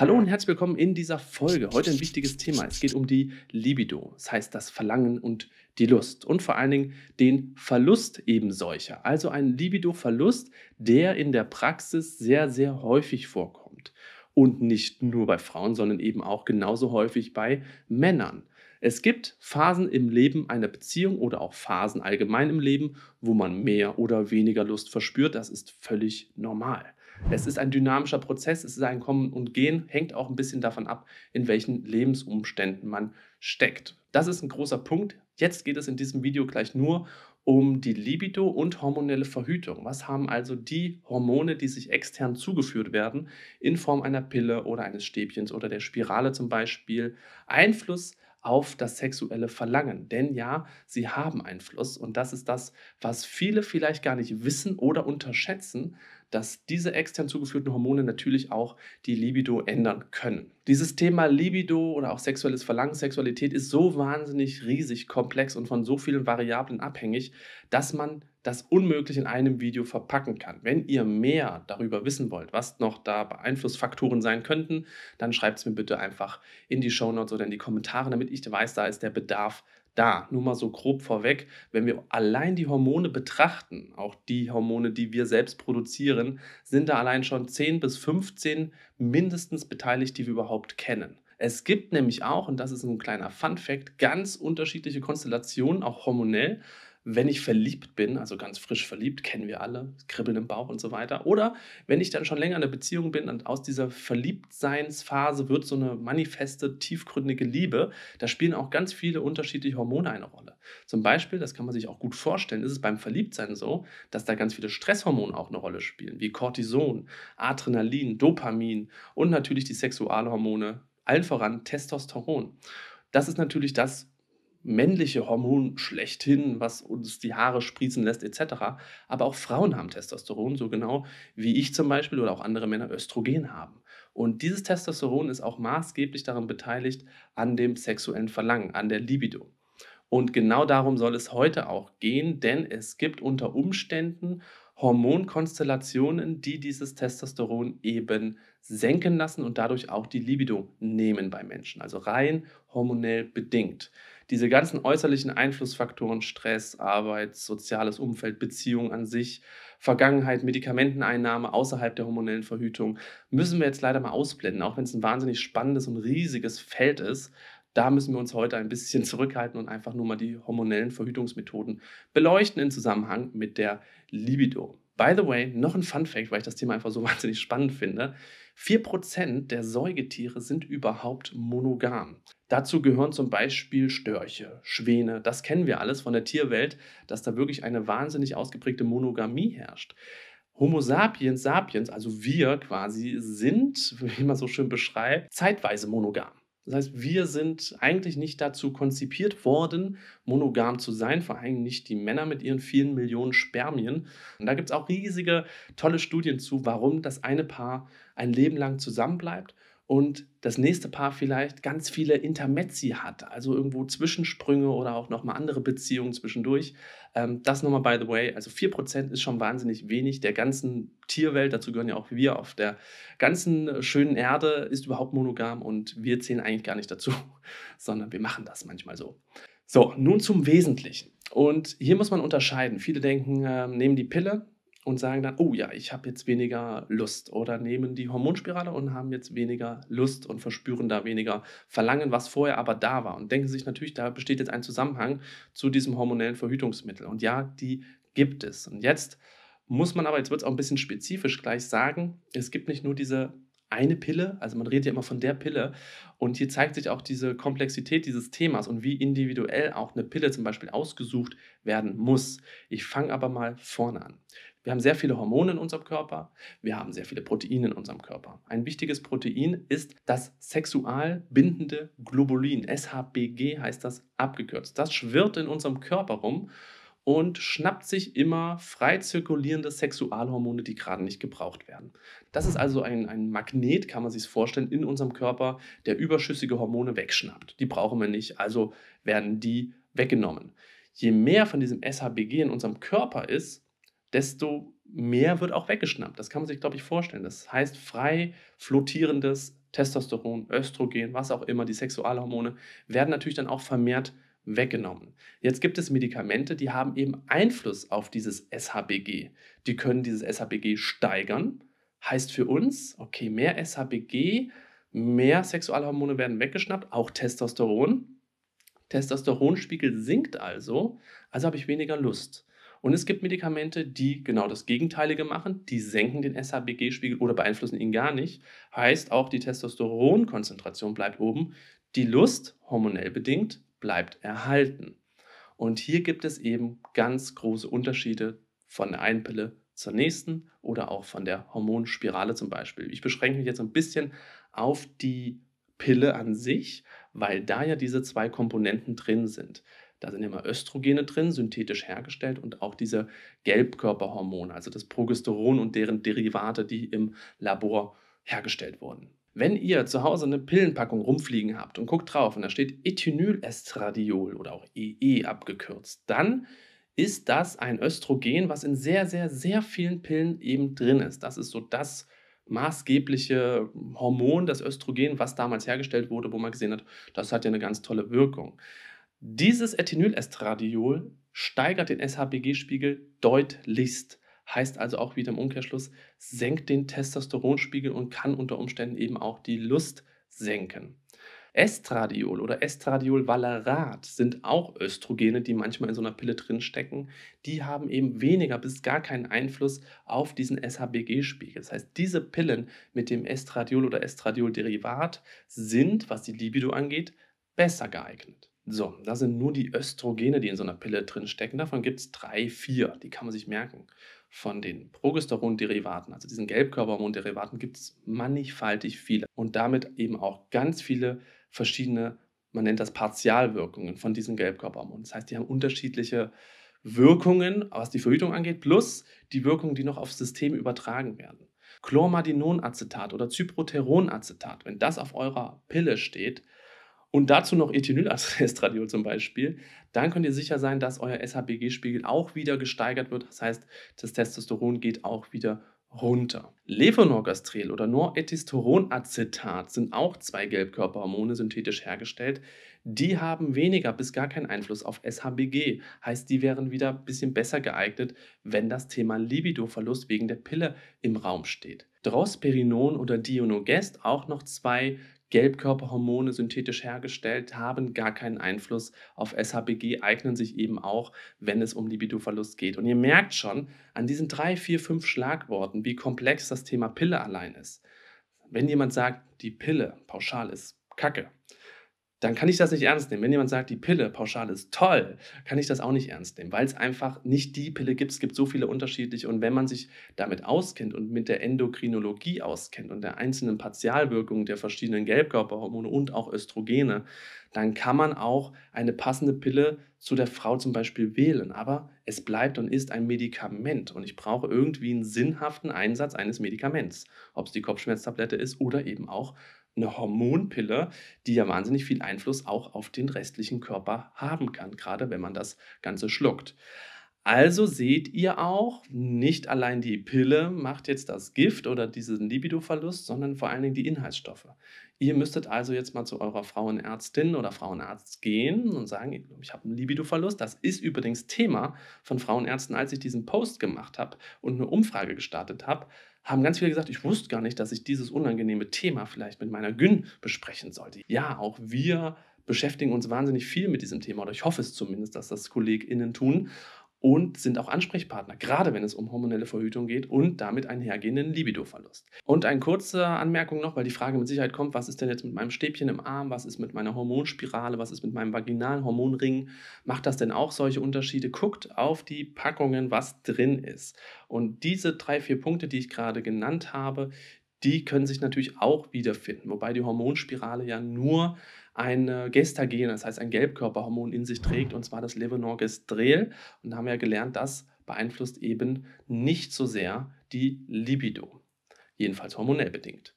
Hallo und herzlich willkommen in dieser Folge. Heute ein wichtiges Thema. Es geht um die Libido, das heißt das Verlangen und die Lust und vor allen Dingen den Verlust eben solcher. Also ein Libido-Verlust, der in der Praxis sehr, sehr häufig vorkommt. Und nicht nur bei Frauen, sondern eben auch genauso häufig bei Männern. Es gibt Phasen im Leben einer Beziehung oder auch Phasen allgemein im Leben, wo man mehr oder weniger Lust verspürt. Das ist völlig normal. Es ist ein dynamischer Prozess, es ist ein Kommen und Gehen, hängt auch ein bisschen davon ab, in welchen Lebensumständen man steckt. Das ist ein großer Punkt. Jetzt geht es in diesem Video gleich nur um die Libido und hormonelle Verhütung. Was haben also die Hormone, die sich extern zugeführt werden, in Form einer Pille oder eines Stäbchens oder der Spirale zum Beispiel, Einfluss auf das sexuelle Verlangen. Denn ja, sie haben Einfluss und das ist das, was viele vielleicht gar nicht wissen oder unterschätzen, dass diese extern zugeführten Hormone natürlich auch die Libido ändern können. Dieses Thema Libido oder auch sexuelles Verlangen, Sexualität ist so wahnsinnig riesig, komplex und von so vielen Variablen abhängig, dass man das unmöglich in einem Video verpacken kann. Wenn ihr mehr darüber wissen wollt, was noch da Beeinflussfaktoren sein könnten, dann schreibt es mir bitte einfach in die Shownotes oder in die Kommentare, damit ich weiß, da ist der Bedarf da, nur mal so grob vorweg, wenn wir allein die Hormone betrachten, auch die Hormone, die wir selbst produzieren, sind da allein schon 10 bis 15 mindestens beteiligt, die wir überhaupt kennen. Es gibt nämlich auch, und das ist ein kleiner Fun fact, ganz unterschiedliche Konstellationen, auch hormonell, wenn ich verliebt bin, also ganz frisch verliebt, kennen wir alle, Kribbeln im Bauch und so weiter. Oder wenn ich dann schon länger in einer Beziehung bin und aus dieser Verliebtseinsphase wird so eine manifeste, tiefgründige Liebe, da spielen auch ganz viele unterschiedliche Hormone eine Rolle. Zum Beispiel, das kann man sich auch gut vorstellen, ist es beim Verliebtsein so, dass da ganz viele Stresshormone auch eine Rolle spielen, wie Cortison, Adrenalin, Dopamin und natürlich die Sexualhormone, allen voran Testosteron. Das ist natürlich das, männliche Hormon schlechthin, was uns die Haare sprießen lässt etc. Aber auch Frauen haben Testosteron, so genau wie ich zum Beispiel oder auch andere Männer Östrogen haben. Und dieses Testosteron ist auch maßgeblich daran beteiligt an dem sexuellen Verlangen, an der Libido. Und genau darum soll es heute auch gehen, denn es gibt unter Umständen Hormonkonstellationen, die dieses Testosteron eben senken lassen und dadurch auch die Libido nehmen bei Menschen, also rein hormonell bedingt diese ganzen äußerlichen Einflussfaktoren, Stress, Arbeit, soziales Umfeld, Beziehung an sich, Vergangenheit, Medikamenteneinnahme außerhalb der hormonellen Verhütung, müssen wir jetzt leider mal ausblenden, auch wenn es ein wahnsinnig spannendes und riesiges Feld ist. Da müssen wir uns heute ein bisschen zurückhalten und einfach nur mal die hormonellen Verhütungsmethoden beleuchten im Zusammenhang mit der Libido. By the way, noch ein Fun Fact, weil ich das Thema einfach so wahnsinnig spannend finde. 4% der Säugetiere sind überhaupt monogam. Dazu gehören zum Beispiel Störche, Schwäne, das kennen wir alles von der Tierwelt, dass da wirklich eine wahnsinnig ausgeprägte Monogamie herrscht. Homo sapiens sapiens, also wir quasi, sind, wie man so schön beschreibt, zeitweise monogam. Das heißt, wir sind eigentlich nicht dazu konzipiert worden, monogam zu sein, vor allem nicht die Männer mit ihren vielen Millionen Spermien. Und da gibt es auch riesige, tolle Studien zu, warum das eine Paar ein Leben lang zusammenbleibt und das nächste Paar vielleicht ganz viele Intermezzi hat, also irgendwo Zwischensprünge oder auch nochmal andere Beziehungen zwischendurch. Ähm, das nochmal by the way, also 4% ist schon wahnsinnig wenig der ganzen Tierwelt, dazu gehören ja auch wir auf der ganzen äh, schönen Erde, ist überhaupt monogam und wir zählen eigentlich gar nicht dazu, sondern wir machen das manchmal so. So, nun zum Wesentlichen. Und hier muss man unterscheiden. Viele denken, äh, nehmen die Pille, und sagen dann, oh ja, ich habe jetzt weniger Lust oder nehmen die Hormonspirale und haben jetzt weniger Lust und verspüren da weniger Verlangen, was vorher aber da war und denken sich natürlich, da besteht jetzt ein Zusammenhang zu diesem hormonellen Verhütungsmittel und ja, die gibt es. Und jetzt muss man aber, jetzt wird es auch ein bisschen spezifisch gleich sagen, es gibt nicht nur diese eine Pille, also man redet ja immer von der Pille. Und hier zeigt sich auch diese Komplexität dieses Themas und wie individuell auch eine Pille zum Beispiel ausgesucht werden muss. Ich fange aber mal vorne an. Wir haben sehr viele Hormone in unserem Körper, wir haben sehr viele Proteine in unserem Körper. Ein wichtiges Protein ist das sexual bindende Globulin, SHBG heißt das abgekürzt. Das schwirrt in unserem Körper rum und schnappt sich immer frei zirkulierende Sexualhormone, die gerade nicht gebraucht werden. Das ist also ein, ein Magnet, kann man sich vorstellen, in unserem Körper, der überschüssige Hormone wegschnappt. Die brauchen wir nicht, also werden die weggenommen. Je mehr von diesem SHBG in unserem Körper ist, desto mehr wird auch weggeschnappt. Das kann man sich, glaube ich, vorstellen. Das heißt, frei flottierendes Testosteron, Östrogen, was auch immer, die Sexualhormone, werden natürlich dann auch vermehrt weggenommen. Jetzt gibt es Medikamente, die haben eben Einfluss auf dieses SHBG. Die können dieses SHBG steigern. Heißt für uns, okay, mehr SHBG, mehr Sexualhormone werden weggeschnappt, auch Testosteron. Testosteronspiegel sinkt also, also habe ich weniger Lust. Und es gibt Medikamente, die genau das Gegenteilige machen, die senken den SHBG-Spiegel oder beeinflussen ihn gar nicht. Heißt auch, die Testosteronkonzentration bleibt oben, die Lust, hormonell bedingt, bleibt erhalten. Und hier gibt es eben ganz große Unterschiede von der einen Pille zur nächsten oder auch von der Hormonspirale zum Beispiel. Ich beschränke mich jetzt ein bisschen auf die Pille an sich, weil da ja diese zwei Komponenten drin sind. Da sind immer Östrogene drin, synthetisch hergestellt und auch diese Gelbkörperhormone, also das Progesteron und deren Derivate, die im Labor hergestellt wurden. Wenn ihr zu Hause eine Pillenpackung rumfliegen habt und guckt drauf und da steht Ethinylestradiol oder auch EE e abgekürzt, dann ist das ein Östrogen, was in sehr, sehr, sehr vielen Pillen eben drin ist. Das ist so das maßgebliche Hormon, das Östrogen, was damals hergestellt wurde, wo man gesehen hat, das hat ja eine ganz tolle Wirkung. Dieses Ethinylestradiol steigert den SHBG-Spiegel deutlichst, heißt also auch wieder im Umkehrschluss, senkt den Testosteronspiegel und kann unter Umständen eben auch die Lust senken. Estradiol oder Estradiol-Valerat sind auch Östrogene, die manchmal in so einer Pille drin stecken. Die haben eben weniger bis gar keinen Einfluss auf diesen SHBG-Spiegel. Das heißt, diese Pillen mit dem Estradiol oder Estradiol-Derivat sind, was die Libido angeht, besser geeignet. So, da sind nur die Östrogene, die in so einer Pille drin stecken. Davon gibt es drei, vier, die kann man sich merken. Von den Progesteron-Derivaten, also diesen Gelbkörperhormon-Derivaten, gibt es mannigfaltig viele. Und damit eben auch ganz viele verschiedene, man nennt das Partialwirkungen von diesen Gelbkörperhormonen. Das heißt, die haben unterschiedliche Wirkungen, was die Verhütung angeht, plus die Wirkungen, die noch aufs System übertragen werden. Chlormadinonacetat oder Cyproteronacetat, wenn das auf eurer Pille steht, und dazu noch Ethinylacestradiol zum Beispiel, dann könnt ihr sicher sein, dass euer SHBG-Spiegel auch wieder gesteigert wird. Das heißt, das Testosteron geht auch wieder runter. Levonorgestrel oder Noretisteronacetat sind auch zwei Gelbkörperhormone synthetisch hergestellt. Die haben weniger bis gar keinen Einfluss auf SHBG. Heißt, die wären wieder ein bisschen besser geeignet, wenn das Thema Libidoverlust wegen der Pille im Raum steht. Drosperinon oder Dionogest, auch noch zwei Gelbkörperhormone synthetisch hergestellt, haben gar keinen Einfluss auf SHBG, eignen sich eben auch, wenn es um Libidoverlust geht. Und ihr merkt schon an diesen drei, vier, fünf Schlagworten, wie komplex das Thema Pille allein ist. Wenn jemand sagt, die Pille pauschal ist Kacke, dann kann ich das nicht ernst nehmen. Wenn jemand sagt, die Pille pauschal ist toll, kann ich das auch nicht ernst nehmen, weil es einfach nicht die Pille gibt. Es gibt so viele unterschiedliche. Und wenn man sich damit auskennt und mit der Endokrinologie auskennt und der einzelnen Partialwirkungen der verschiedenen Gelbkörperhormone und auch Östrogene, dann kann man auch eine passende Pille zu der Frau zum Beispiel wählen. Aber es bleibt und ist ein Medikament und ich brauche irgendwie einen sinnhaften Einsatz eines Medikaments, ob es die Kopfschmerztablette ist oder eben auch eine Hormonpille, die ja wahnsinnig viel Einfluss auch auf den restlichen Körper haben kann, gerade wenn man das Ganze schluckt. Also seht ihr auch, nicht allein die Pille macht jetzt das Gift oder diesen Libidoverlust, sondern vor allen Dingen die Inhaltsstoffe. Ihr müsstet also jetzt mal zu eurer Frauenärztin oder Frauenarzt gehen und sagen, ich habe einen Libidoverlust. Das ist übrigens Thema von Frauenärzten, als ich diesen Post gemacht habe und eine Umfrage gestartet habe, haben ganz viele gesagt, ich wusste gar nicht, dass ich dieses unangenehme Thema vielleicht mit meiner Gyn besprechen sollte. Ja, auch wir beschäftigen uns wahnsinnig viel mit diesem Thema oder ich hoffe es zumindest, dass das KollegInnen tun und sind auch Ansprechpartner, gerade wenn es um hormonelle Verhütung geht und damit einhergehenden Libidoverlust. Und eine kurze Anmerkung noch, weil die Frage mit Sicherheit kommt, was ist denn jetzt mit meinem Stäbchen im Arm, was ist mit meiner Hormonspirale, was ist mit meinem vaginalen Hormonring, macht das denn auch solche Unterschiede? Guckt auf die Packungen, was drin ist. Und diese drei, vier Punkte, die ich gerade genannt habe, die können sich natürlich auch wiederfinden, wobei die Hormonspirale ja nur ein äh, Gestagen, das heißt ein Gelbkörperhormon in sich trägt, und zwar das Levonorgestrel. Und da haben wir ja gelernt, das beeinflusst eben nicht so sehr die Libido, jedenfalls hormonell bedingt.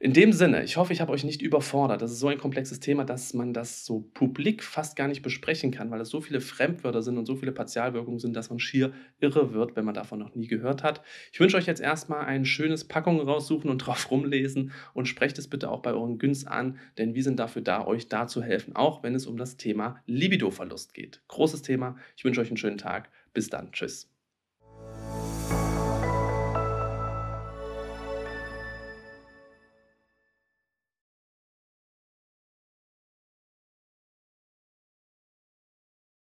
In dem Sinne, ich hoffe, ich habe euch nicht überfordert. Das ist so ein komplexes Thema, dass man das so publik fast gar nicht besprechen kann, weil es so viele Fremdwörter sind und so viele Partialwirkungen sind, dass man schier irre wird, wenn man davon noch nie gehört hat. Ich wünsche euch jetzt erstmal ein schönes Packung raussuchen und drauf rumlesen und sprecht es bitte auch bei euren Güns an, denn wir sind dafür da, euch da zu helfen, auch wenn es um das Thema Libidoverlust geht. Großes Thema. Ich wünsche euch einen schönen Tag. Bis dann. Tschüss.